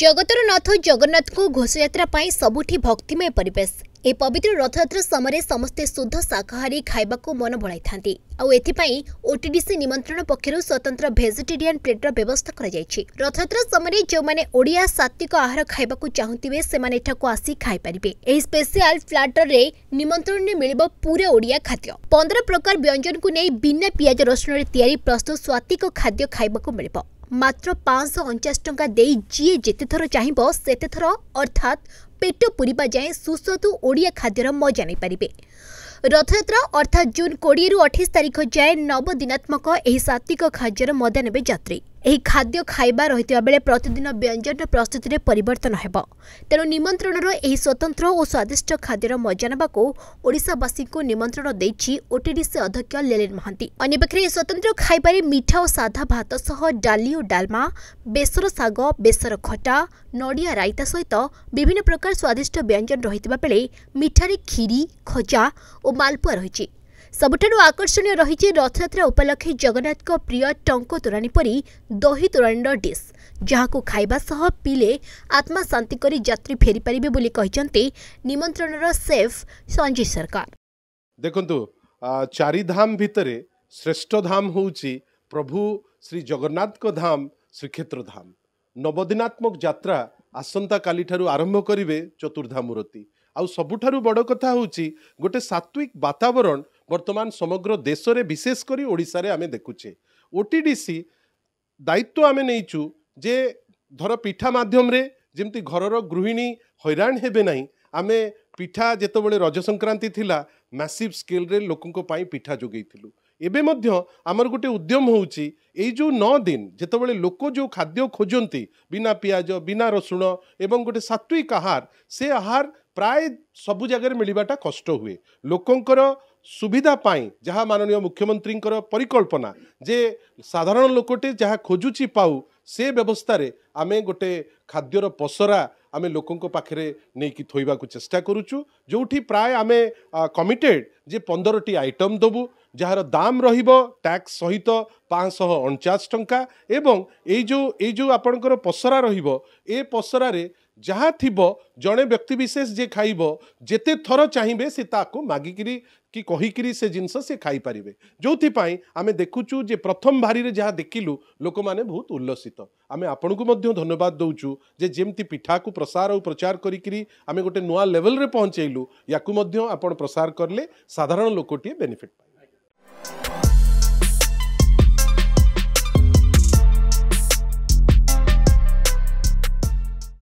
ଜଗତର ନାଥ ଜଗନ୍ନାଥଙ୍କୁ ଘୋଷଯାତ୍ରା ପାଇଁ ସବୁଠି ଭକ୍ତିମୟ ପରିବେଶ ଏହି ପବିତ୍ର ରଥଯାତ୍ରା ସମୟରେ ସମସ୍ତେ ଶୁଦ୍ଧ ଶାକାହାରୀ ଖାଇବାକୁ ମନ ବଳାଇଥାନ୍ତି ଆଉ ଏଥିପାଇଁ ଓଟିଡିସି ନିମନ୍ତ୍ରଣ ପକ୍ଷରୁ ସ୍ୱତନ୍ତ୍ର ଭେଜିଟେରିଆନ୍ ପ୍ଲେଟ୍ର ବ୍ୟବସ୍ଥା କରାଯାଇଛି ରଥଯାତ୍ରା ସମୟରେ ଯେଉଁମାନେ ଓଡ଼ିଆ ସାତ୍ତ୍ୱିକ ଆହାର ଖାଇବାକୁ ଚାହୁଁଥିବେ ସେମାନେ ଏଠାକୁ ଆସି ଖାଇପାରିବେ ଏହି ସ୍ପେଶିଆଲ ପ୍ଲାଟରରେ ନିମନ୍ତ୍ରଣରେ ମିଳିବ ପୁରା ଓଡ଼ିଆ ଖାଦ୍ୟ ପନ୍ଦର ପ୍ରକାର ବ୍ୟଞ୍ଜନକୁ ନେଇ ବିନା ପିଆଜ ରସୁଣରେ ତିଆରି ପ୍ରସ୍ତୁତ ସ୍ୱାତିକ ଖାଦ୍ୟ ଖାଇବାକୁ ମିଳିବ ମାତ୍ର ପାଞ୍ଚଶହ ଅଣଚାଶ ଟଙ୍କା ଦେଇ ଯିଏ ଯେତେଥର ଚାହିଁବ ସେତେଥର ଅର୍ଥାତ୍ ପେଟ ପୂରିବା ଯାଏଁ ସୁସ୍ୱାଦୁ ଓଡ଼ିଆ ଖାଦ୍ୟର ମଜା ନେଇପାରିବେ ରଥଯାତ୍ରା ଅର୍ଥାତ୍ ଜୁନ୍ କୋଡ଼ିଏରୁ ଅଠେଇଶ ତାରିଖ ଯାଏଁ ନବଦିନାତ୍ମକ ଏହି ସାତ୍ତ୍ୱିକ ଖାଦ୍ୟର ମଜା ନେବେ ଯାତ୍ରୀ ଏହି ଖାଦ୍ୟ ଖାଇବା ରହିଥିବା ବେଳେ ପ୍ରତିଦିନ ବ୍ୟଞ୍ଜନ ପ୍ରସ୍ତୁତିରେ ପରିବର୍ତ୍ତନ ହେବ ତେଣୁ ନିମନ୍ତ୍ରଣର ଏହି ସ୍ୱତନ୍ତ୍ର ଓ ସ୍ୱାଦିଷ୍ଟ ଖାଦ୍ୟର ମଜା ନେବାକୁ ଓଡ଼ିଶାବାସୀଙ୍କୁ ନିମନ୍ତ୍ରଣ ଦେଇଛି ଓଟିଡିସି ଅଧ୍ୟକ୍ଷ ଲେଲିନ ମହାନ୍ତି ଅନ୍ୟପକ୍ଷରେ ଏହି ସ୍ୱତନ୍ତ୍ର ଖାଇବାରେ ମିଠା ଓ ସାଧା ଭାତ ସହ ଡାଲି ଓ ଡାଲମା ବେସର ଶାଗ ବେସର ଖଟା ନଡ଼ିଆ ରାଇତା ସହିତ ବିଭିନ୍ନ ପ୍ରକାର ସ୍ୱାଦିଷ୍ଟ ବ୍ୟଞ୍ଜନ ରହିଥିବା ବେଳେ ମିଠାରେ କ୍ଷୀରି ଖଜା ଓ ମାଲପୁଆ ରହିଛି ସବୁଠାରୁ ଆକର୍ଷଣୀୟ ରହିଛି ରଥଯାତ୍ରା ଉପଲକ୍ଷେ ଜଗନ୍ନାଥଙ୍କ ପ୍ରିୟ ଟଙ୍କ ତୋରାଣୀ ପରି ଦହି ତୋରାଣୀର ଡିସ୍ ଯାହାକୁ ଖାଇବା ସହ ପିଲେ ଆତ୍ମା ଶାନ୍ତି କରି ଯାତ୍ରୀ ଫେରିପାରିବେ ବୋଲି କହିଛନ୍ତି ନିମନ୍ତ୍ରଣର ସେଫ୍ ସଞ୍ଜୟ ସରକାର ଦେଖନ୍ତୁ ଚାରିଧାମ ଭିତରେ ଶ୍ରେଷ୍ଠ ଧାମ ହେଉଛି ପ୍ରଭୁ ଶ୍ରୀ ଜଗନ୍ନାଥଙ୍କ ଧାମ ଶ୍ରୀକ୍ଷେତ୍ର ଧାମ ନବଦିନାତ୍ମକ ଯାତ୍ରା ଆସନ୍ତାକାଲିଠାରୁ ଆରମ୍ଭ କରିବେ ଚତୁର୍ଦ୍ଧାମୂରତୀ ଆଉ ସବୁଠାରୁ ବଡ଼ କଥା ହେଉଛି ଗୋଟେ ସାତ୍ୱିକ ବାତାବରଣ বর্তমান সমগ্র দেশরে বিশেষ করে ওড়িশারে আমি দেখুছে ওটিডিসি দায়িত্ব আমি নেইছু যে ধর পিঠা মাধ্যমে যেমতি ঘরর গৃহিণী হইরাণ হেবে না আমি পিঠা যেতবে রজ সংক্রান্তি লা ম্যাসিভ স্কেলরে লোকঙ্ পিঠা যোগাইলু এবে মধ্য আমার গোটে উদ্যম হচ্ছে এই যে দিন যেতবে লোক যে খাদ্য খোঁজতে বিনা পিঁয়াজ বিনা রসুণ এবং গোটে সাত্বিক আহার সে আহার প্রায় সবু জায়গায় মিলবাটা কষ্ট হুয়ে লোকর ସୁବିଧା ପାଇଁ ଯାହା ମାନନୀୟ ମୁଖ୍ୟମନ୍ତ୍ରୀଙ୍କର ପରିକଳ୍ପନା ଯେ ସାଧାରଣ ଲୋକଟି ଯାହା ଖୋଜୁଛି ପାଉ ସେ ବ୍ୟବସ୍ଥାରେ ଆମେ ଗୋଟେ ଖାଦ୍ୟର ପସରା ଆମେ ଲୋକଙ୍କ ପାଖରେ ନେଇକି ଥୋଇବାକୁ ଚେଷ୍ଟା କରୁଛୁ ଯେଉଁଠି ପ୍ରାୟ ଆମେ କମିଟେଡ଼ ଯେ ପନ୍ଦରଟି ଆଇଟମ୍ ଦେବୁ ଯାହାର ଦାମ୍ ରହିବ ଟ୍ୟାକ୍ସ ସହିତ ପାଞ୍ଚଶହ ଅଣଚାଶ ଟଙ୍କା ଏବଂ ଏଇ ଯେଉଁ ଏଇ ଯେଉଁ ଆପଣଙ୍କର ପସରା ରହିବ ଏ ପସରାରେ जहाँ थी जड़े व्यक्ति जे खाइब जिते थर चाहिए से ताको मागिकी कि कहीकिरी से जिन से खाईपर जो आम देखु जे प्रथम भारी जहाँ देखिलु लोक मैंने बहुत उल्लसित आम आपण को मैं धन्यवाद दौचु जमी पिठा को प्रसार और प्रचार करें गोटे नुआ लेवल पहुँचेलु या प्रसार कले साधारण लोकटे बेनिफिट पाए